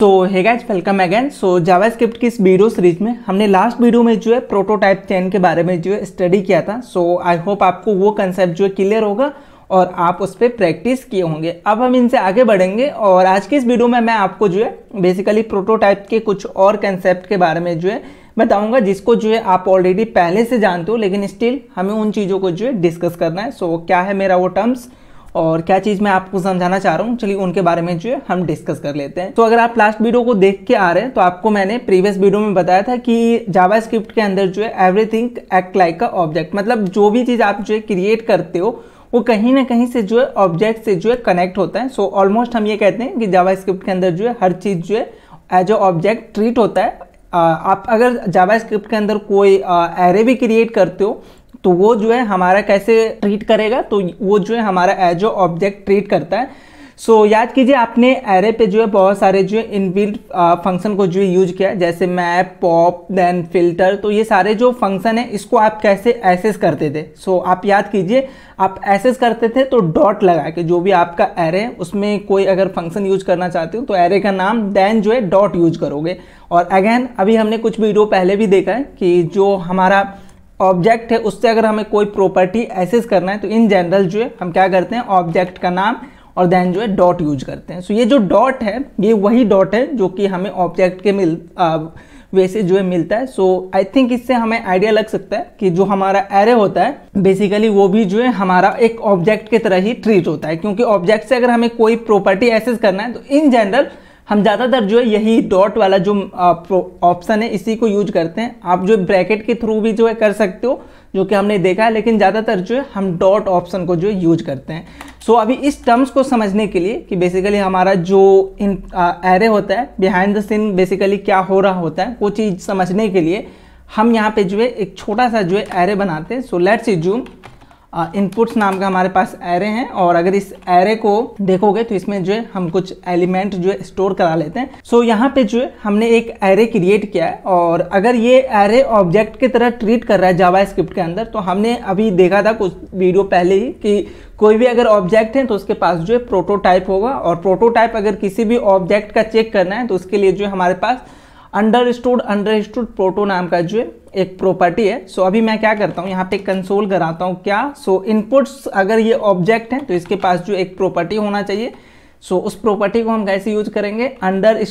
तो hey guys welcome again so JavaScript की इस वीडियो सीरीज में हमने लास्ट वीडियो में जो है प्रोटोटाइप चेन के बारे में जो है स्टडी किया था सो आई होप आपको वो कंसेप्ट जो है क्लियर होगा और आप उस पर प्रैक्टिस किए होंगे अब हम इनसे आगे बढ़ेंगे और आज की इस वीडियो में मैं आपको जो है बेसिकली प्रोटोटाइप के कुछ और कंसेप्ट के बारे में जो है बताऊंगा जिसको जो है आप ऑलरेडी पहले से जानते हो लेकिन स्टिल हमें उन चीज़ों को जो है डिस्कस करना है सो so, क्या है मेरा वो टर्म्स और क्या चीज़ मैं आपको समझाना चाह रहा हूँ चलिए उनके बारे में जो है हम डिस्कस कर लेते हैं तो अगर आप लास्ट वीडियो को देख के आ रहे हैं तो आपको मैंने प्रीवियस वीडियो में बताया था कि जावा के अंदर जो है एवरीथिंग एक्ट लाइक का ऑब्जेक्ट मतलब जो भी चीज़ आप जो है क्रिएट करते हो वो कहीं ना कहीं से जो है ऑब्जेक्ट से जो है कनेक्ट होता है सो so, ऑलमोस्ट हम ये कहते हैं कि जावा के अंदर जो है हर चीज़ जो है एज अ ऑब्जेक्ट ट्रीट होता है आप अगर जावा के अंदर कोई एरे भी क्रिएट करते हो तो वो जो है हमारा कैसे ट्रीट करेगा तो वो जो है हमारा एज ओ ऑब्जेक्ट ट्रीट करता है सो so, याद कीजिए आपने एरे पे जो है बहुत सारे जो है बिल्ड फंक्शन को जो है यूज किया जैसे मैप पॉप देन फिल्टर तो ये सारे जो फंक्शन है इसको आप कैसे एसेस करते थे सो so, आप याद कीजिए आप एसेस करते थे तो डॉट लगा के जो भी आपका एरे है उसमें कोई अगर फंक्शन यूज करना चाहते हो तो एरे का नाम देन जो है डॉट यूज करोगे और अगेन अभी हमने कुछ वीडियो पहले भी देखा है कि जो हमारा ऑब्जेक्ट है उससे अगर हमें कोई प्रॉपर्टी एसेस करना है तो इन जनरल जो है हम क्या करते हैं ऑब्जेक्ट का नाम और देन जो है डॉट यूज करते हैं सो so, ये जो डॉट है ये वही डॉट है जो कि हमें ऑब्जेक्ट के मिल वे वैसे जो है मिलता है सो आई थिंक इससे हमें आइडिया लग सकता है कि जो हमारा एरे होता है बेसिकली वो भी जो है हमारा एक ऑब्जेक्ट की तरह ही ट्रीट होता है क्योंकि ऑब्जेक्ट से अगर हमें कोई प्रॉपर्टी एसेस करना है तो इन जनरल हम ज़्यादातर जो है यही डॉट वाला जो ऑप्शन है इसी को यूज करते हैं आप जो ब्रैकेट के थ्रू भी जो है कर सकते हो जो कि हमने देखा है लेकिन ज़्यादातर जो है हम डॉट ऑप्शन को जो है यूज करते हैं सो so, अभी इस टर्म्स को समझने के लिए कि बेसिकली हमारा जो इन एरे होता है बिहाइंड द सीन बेसिकली क्या हो रहा होता है वो चीज़ समझने के लिए हम यहाँ पे जो है एक छोटा सा जो है एरे बनाते हैं सो लेट्स जूम इनपुट्स नाम का हमारे पास एरे हैं और अगर इस एरे को देखोगे तो इसमें जो है हम कुछ एलिमेंट जो है स्टोर करा लेते हैं सो so, यहाँ पे जो है हमने एक एरे क्रिएट किया है और अगर ये एरे ऑब्जेक्ट की तरह ट्रीट कर रहा है जावा स्क्रिप्ट के अंदर तो हमने अभी देखा था कुछ वीडियो पहले ही कि कोई भी अगर ऑब्जेक्ट है तो उसके पास जो है प्रोटोटाइप होगा और प्रोटोटाइप अगर किसी भी ऑब्जेक्ट का चेक करना है तो उसके लिए जो है हमारे पास अंडर स्टूड प्रोटो नाम का जो है एक प्रॉपर्टी है सो so, अभी मैं क्या करता हूँ यहाँ पे कंसोल कराता हूँ क्या सो so, इनपुट्स अगर ये ऑब्जेक्ट हैं तो इसके पास जो एक प्रॉपर्टी होना चाहिए सो so, उस प्रॉपर्टी को हम कैसे यूज करेंगे अंडर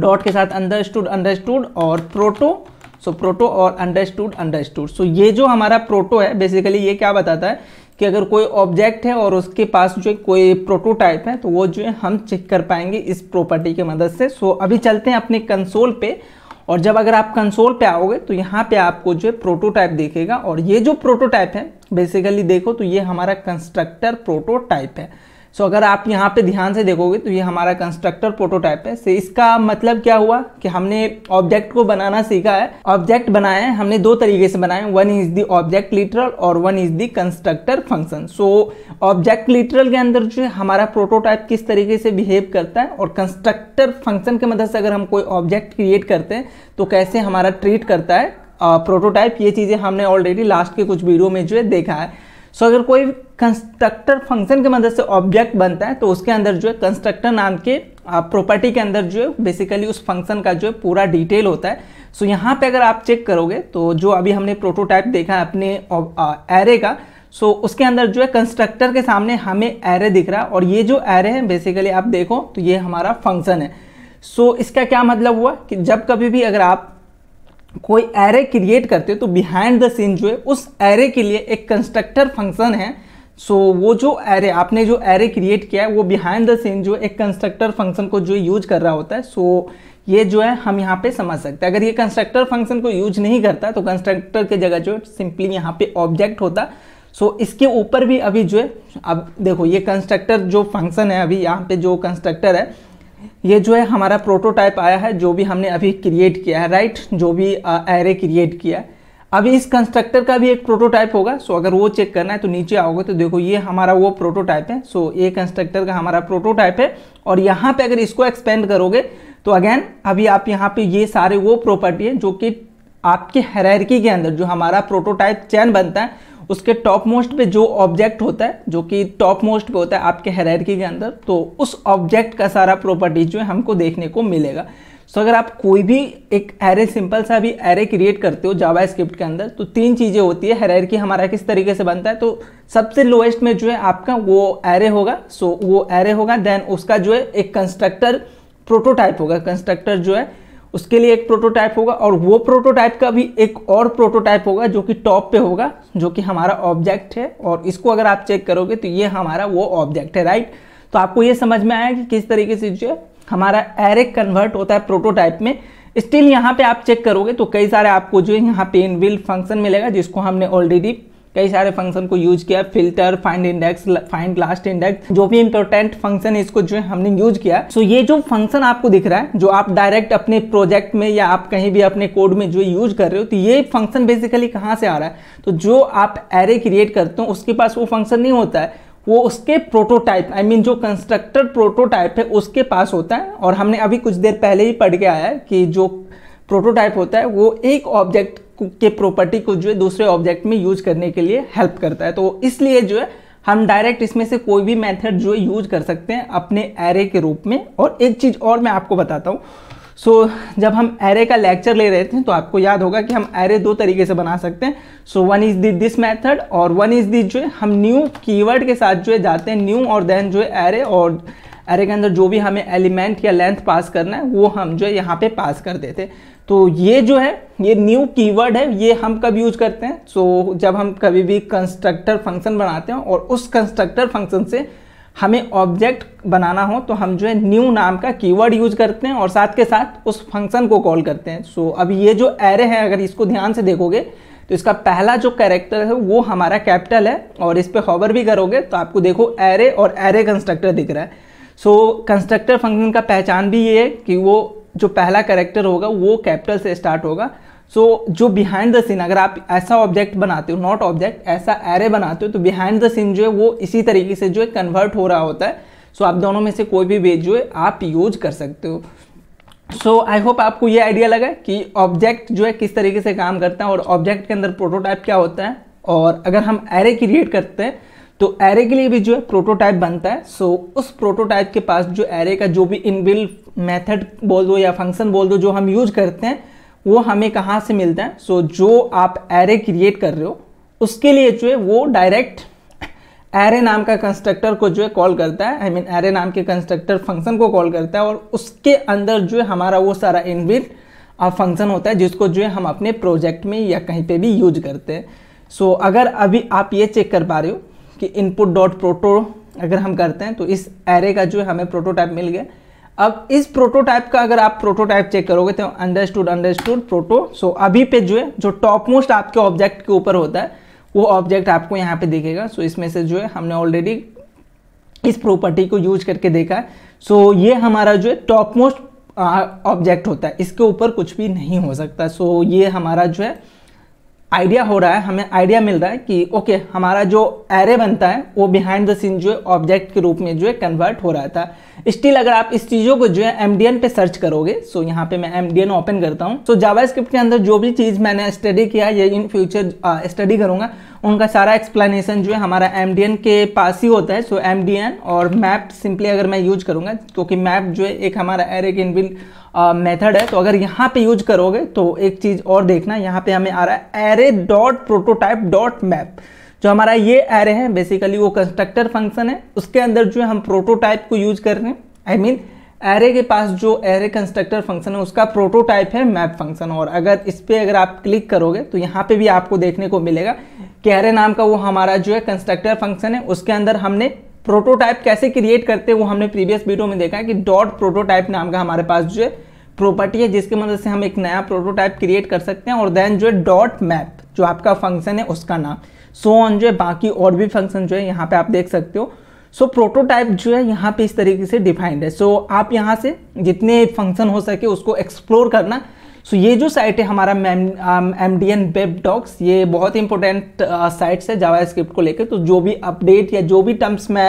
डॉट के साथ अंडर अंडर स्टूड और प्रोटो सो so, प्रोटो और under stood under stood so ये जो हमारा प्रोटो है बेसिकली ये क्या बताता है कि अगर कोई ऑब्जेक्ट है और उसके पास जो है कोई प्रोटोटाइप है तो वो जो है हम चेक कर पाएंगे इस प्रॉपर्टी की मदद से सो अभी चलते हैं अपने कंसोल पे और जब अगर आप कंसोल पे आओगे तो यहाँ पे आपको जो है प्रोटोटाइप देखेगा और ये जो प्रोटोटाइप है बेसिकली देखो तो ये हमारा कंस्ट्रक्टर प्रोटोटाइप है सो so, अगर आप यहाँ पे ध्यान से देखोगे तो ये हमारा कंस्ट्रक्टर प्रोटोटाइप है से इसका मतलब क्या हुआ कि हमने ऑब्जेक्ट को बनाना सीखा है ऑब्जेक्ट बनाए हमने दो तरीके से बनाए one is the object literal और one is the constructor function so object literal के अंदर जो हमारा प्रोटोटाइप किस तरीके से बिहेव करता है और कंस्ट्रक्टर फंक्शन की मदद से अगर हम कोई ऑब्जेक्ट क्रिएट करते हैं तो कैसे हमारा ट्रीट करता है प्रोटोटाइप uh, ये चीज़ें हमने ऑलरेडी लास्ट के कुछ वीडियो में जो है देखा है सो so, अगर कोई कंस्ट्रक्टर फंक्शन के मदद से ऑब्जेक्ट बनता है तो उसके अंदर जो है कंस्ट्रक्टर नाम के प्रॉपर्टी के अंदर जो है बेसिकली उस फंक्शन का जो है पूरा डिटेल होता है सो so, यहाँ पे अगर आप चेक करोगे तो जो अभी हमने प्रोटोटाइप देखा है अपने एरे का सो so, उसके अंदर जो है कंस्ट्रक्टर के सामने हमें एरे दिख रहा है और ये जो एरे है बेसिकली आप देखो तो ये हमारा फंक्शन है सो so, इसका क्या मतलब हुआ कि जब कभी भी अगर आप कोई एरे क्रिएट करते हो तो बिहाइंड द सीन जो है उस एरे के लिए एक कंस्ट्रक्टर फंक्शन है सो so, वो जो एरे आपने जो एरे क्रिएट किया है वो बिहाइंड द सीन जो एक कंस्ट्रक्टर फंक्शन को जो यूज कर रहा होता है सो so, ये जो है हम यहाँ पे समझ सकते हैं अगर ये कंस्ट्रक्टर फंक्शन को यूज नहीं करता तो कंस्ट्रक्टर के जगह जो सिंपली यहाँ पे ऑब्जेक्ट होता सो so, इसके ऊपर भी अभी जो है अब देखो ये कंस्ट्रक्टर जो फंक्शन है अभी यहाँ पे जो कंस्ट्रक्टर है ये जो है हमारा प्रोटोटाइप आया है जो भी हमने अभी क्रिएट किया है राइट जो भी एरे क्रिएट किया है अब इस कंस्ट्रक्टर का भी एक प्रोटोटाइप होगा सो अगर वो चेक करना है तो नीचे आओगे तो देखो ये हमारा वो प्रोटोटाइप है सो ये कंस्ट्रक्टर का हमारा प्रोटोटाइप है और यहाँ पे अगर इसको एक्सपेंड करोगे तो अगेन अभी आप यहाँ पे ये सारे वो प्रॉपर्टी है जो कि आपके हेरकी के अंदर जो हमारा प्रोटोटाइप चैन बनता है उसके टॉप मोस्ट पे जो ऑब्जेक्ट होता है जो कि टॉप मोस्ट पे होता है आपके हेरारकी के अंदर तो उस ऑब्जेक्ट का सारा प्रॉपर्टीज जो है हमको देखने को मिलेगा सो so, अगर आप कोई भी एक एरे सिंपल सा भी एरे क्रिएट करते हो जावा स्क्रिप्ट के अंदर तो तीन चीज़ें होती है हेरायर की हमारा किस तरीके से बनता है तो सबसे लोएस्ट में जो है आपका वो एरे होगा सो so, वो एरे होगा देन उसका जो है एक कंस्ट्रक्टर प्रोटोटाइप होगा कंस्ट्रक्टर जो है उसके लिए एक प्रोटोटाइप होगा और वो प्रोटोटाइप का भी एक और प्रोटोटाइप होगा जो कि टॉप पे होगा जो कि हमारा ऑब्जेक्ट है और इसको अगर आप चेक करोगे तो ये हमारा वो ऑब्जेक्ट है राइट तो आपको ये समझ में आया कि किस तरीके से जो हमारा एरे कन्वर्ट होता है प्रोटोटाइप में स्टिल यहाँ पे आप चेक करोगे तो कई सारे आपको जो है यहाँ पे विल फंक्शन मिलेगा जिसको हमने ऑलरेडी कई सारे फंक्शन को यूज किया filter find index find last index जो भी इंपॉर्टेंट फंक्शन इसको जो है हमने यूज किया सो ये जो फंक्शन आपको दिख रहा है जो आप डायरेक्ट अपने प्रोजेक्ट में या आप कहीं भी अपने कोड में जो यूज कर रहे हो तो ये फंक्शन बेसिकली कहाँ से आ रहा है तो जो आप एरे क्रिएट करते हो उसके पास वो फंक्शन नहीं होता है वो उसके prototype I I mean mean, जो कंस्ट्रक्टर प्रोटोटाइप है उसके पास होता है और हमने अभी कुछ देर पहले ही पढ़ के आया है कि जो प्रोटोटाइप होता है वो एक ऑब्जेक्ट के प्रॉपर्टी को जो है दूसरे ऑब्जेक्ट में यूज करने के लिए हेल्प करता है तो इसलिए जो है हम डायरेक्ट इसमें से कोई भी मेथड जो है यूज कर सकते हैं अपने एरे के रूप में और एक चीज़ और मैं आपको बताता हूँ सो so, जब हम एरे का लेक्चर ले रहे थे तो आपको याद होगा कि हम एरे दो तरीके से बना सकते हैं so one is the this method और वन इज़ दी जो है हम न्यू कीवर्ड के साथ जो है जाते हैं न्यू और देन जो है एरे और एरे के अंदर जो भी हमें एलिमेंट या लेंथ पास करना है वो हम जो है यहाँ पे पास कर देते हैं तो ये जो है ये न्यू कीवर्ड है ये हम कब यूज करते हैं सो so, जब हम कभी भी कंस्ट्रक्टर फंक्शन बनाते हैं और उस कंस्ट्रक्टर फंक्शन से हमें ऑब्जेक्ट बनाना हो तो हम जो है न्यू नाम का कीवर्ड यूज करते हैं और साथ के साथ उस फंक्शन को कॉल करते हैं सो so, अब ये जो एरे है अगर इसको ध्यान से देखोगे तो इसका पहला जो कैरेक्टर है वो हमारा कैपिटल है और इस पर हॉवर भी करोगे तो आपको देखो एरे और एरे कंस्ट्रक्टर दिख रहा है सो कंस्ट्रक्टर फंक्शन का पहचान भी ये है कि वो जो पहला करेक्टर होगा वो कैपिटल से स्टार्ट होगा सो so, जो बिहाइंड द सीन अगर आप ऐसा ऑब्जेक्ट बनाते हो नॉट ऑब्जेक्ट ऐसा एरे बनाते हो तो बिहाइंड द सीन जो है वो इसी तरीके से जो है कन्वर्ट हो रहा होता है सो so, आप दोनों में से कोई भी वेज जो है आप यूज कर सकते हो सो आई होप आपको ये आइडिया लगा कि ऑब्जेक्ट जो है किस तरीके से काम करता है और ऑब्जेक्ट के अंदर प्रोटोटाइप क्या होता है और अगर हम एरे क्रिएट करते हैं तो एरे के लिए भी जो है प्रोटोटाइप बनता है सो उस प्रोटोटाइप के पास जो एरे का जो भी इनबिल मेथड बोल दो या फंक्शन बोल दो जो हम यूज करते हैं वो हमें कहाँ से मिलता है सो so, जो आप एरे क्रिएट कर रहे हो उसके लिए जो है वो डायरेक्ट एरे नाम का कंस्ट्रक्टर को जो है कॉल करता है आई मीन एरे नाम के कंस्ट्रक्टर फंक्शन को कॉल करता है और उसके अंदर जो है हमारा वो सारा इनबिल फंक्शन होता है जिसको जो है हम अपने प्रोजेक्ट में या कहीं पर भी यूज करते हैं सो so, अगर अभी आप ये चेक कर पा रहे हो कि इनपुट डॉट प्रोटो अगर हम करते हैं तो इस एरे का जो है हमें प्रोटोटाइप मिल गया अब इस प्रोटोटाइप का अगर आप प्रोटोटाइप चेक करोगे तो अंडरस्टूड अंडरस्टूड प्रोटो सो अभी पे जो है जो टॉप मोस्ट आपके ऑब्जेक्ट के ऊपर होता है वो ऑब्जेक्ट आपको यहाँ पे दिखेगा सो so, इसमें से जो है हमने ऑलरेडी इस प्रॉपर्टी को यूज करके देखा है सो so, ये हमारा जो है टॉप मोस्ट ऑब्जेक्ट होता है इसके ऊपर कुछ भी नहीं हो सकता सो so, ये हमारा जो है आइडिया हो रहा है हमें आइडिया मिल रहा है कि ओके हमारा जो एरे बनता है वो बिहाइंड द सीन जो है ऑब्जेक्ट के रूप में जो है कन्वर्ट हो रहा था स्टिल अगर आप इस चीज़ों को जो है एम डी एन पे सर्च करोगे सो so यहाँ पे मैं एम डी एन ओपन करता हूँ सो जावा स्क्रिप्ट के अंदर जो भी चीज़ मैंने स्टडी किया ये इन फ्यूचर स्टडी करूँगा उनका सारा एक्सप्लेनेशन जो है हमारा एम के पास ही होता है सो एम और मैप सिंपली अगर मैं यूज करूँगा क्योंकि मैप जो है एक हमारा एरे के इनबिल मेथड है तो अगर यहाँ पे यूज करोगे तो एक चीज़ और देखना यहाँ पे हमें आ रहा है array dot prototype dot map जो हमारा ये एरे है बेसिकली वो कंस्ट्रक्टर फंक्शन है उसके अंदर जो है हम प्रोटोटाइप को यूज कर रहे हैं आई मीन एरे के पास जो एरे कंस्ट्रक्टर फंक्शन है उसका प्रोटोटाइप है मैप फंक्शन और अगर इस पर अगर आप क्लिक करोगे तो यहाँ पे भी आपको देखने को मिलेगा कैरे नाम का वो हमारा जो है कंस्ट्रक्टर फंक्शन है उसके अंदर हमने प्रोटोटाइप कैसे क्रिएट करते हैं वो हमने प्रीवियस वीडियो में देखा है कि डॉट प्रोटोटाइप नाम का हमारे पास जो है प्रॉपर्टी है जिसके मदद से हम एक नया प्रोटोटाइप क्रिएट कर सकते हैं और देन जो है डॉट मैप जो आपका फंक्शन है उसका नाम सो so ऑन जो है बाकी और भी फंक्शन जो है यहाँ पे आप देख सकते हो सो प्रोटोटाइप जो है यहाँ पे इस तरीके से डिफाइंड है सो so, आप यहाँ से जितने फंक्शन हो सके उसको एक्सप्लोर करना सो so, ये जो साइट है हमारा M D N web docs ये बहुत इंपॉर्टेंट साइट्स uh, है जावा स्क्रिप्ट को लेकर तो जो भी अपडेट या जो भी टर्म्स मैं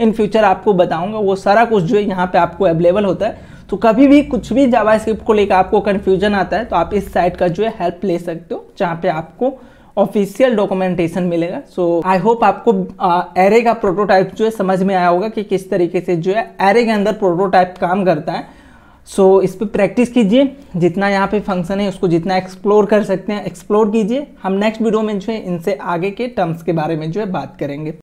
इन फ्यूचर आपको बताऊंगा वो सारा कुछ जो है यहाँ पे आपको अवेलेबल होता है तो कभी भी कुछ भी जावा स्क्रिप्ट को लेकर आपको कन्फ्यूजन आता है तो आप इस साइट का जो है हेल्प ले सकते हो जहाँ पे आपको ऑफिशियल डॉक्यूमेंटेशन मिलेगा सो आई होप आपको एरे का प्रोटोटाइप जो है समझ में आया होगा कि किस तरीके से जो है एरे के अंदर प्रोटोटाइप काम करता है सो so, इस पर प्रैक्टिस कीजिए जितना यहाँ पे फंक्शन है उसको जितना एक्सप्लोर कर सकते हैं एक्सप्लोर कीजिए हम नेक्स्ट वीडियो में जो है इनसे आगे के टर्म्स के बारे में जो है बात करेंगे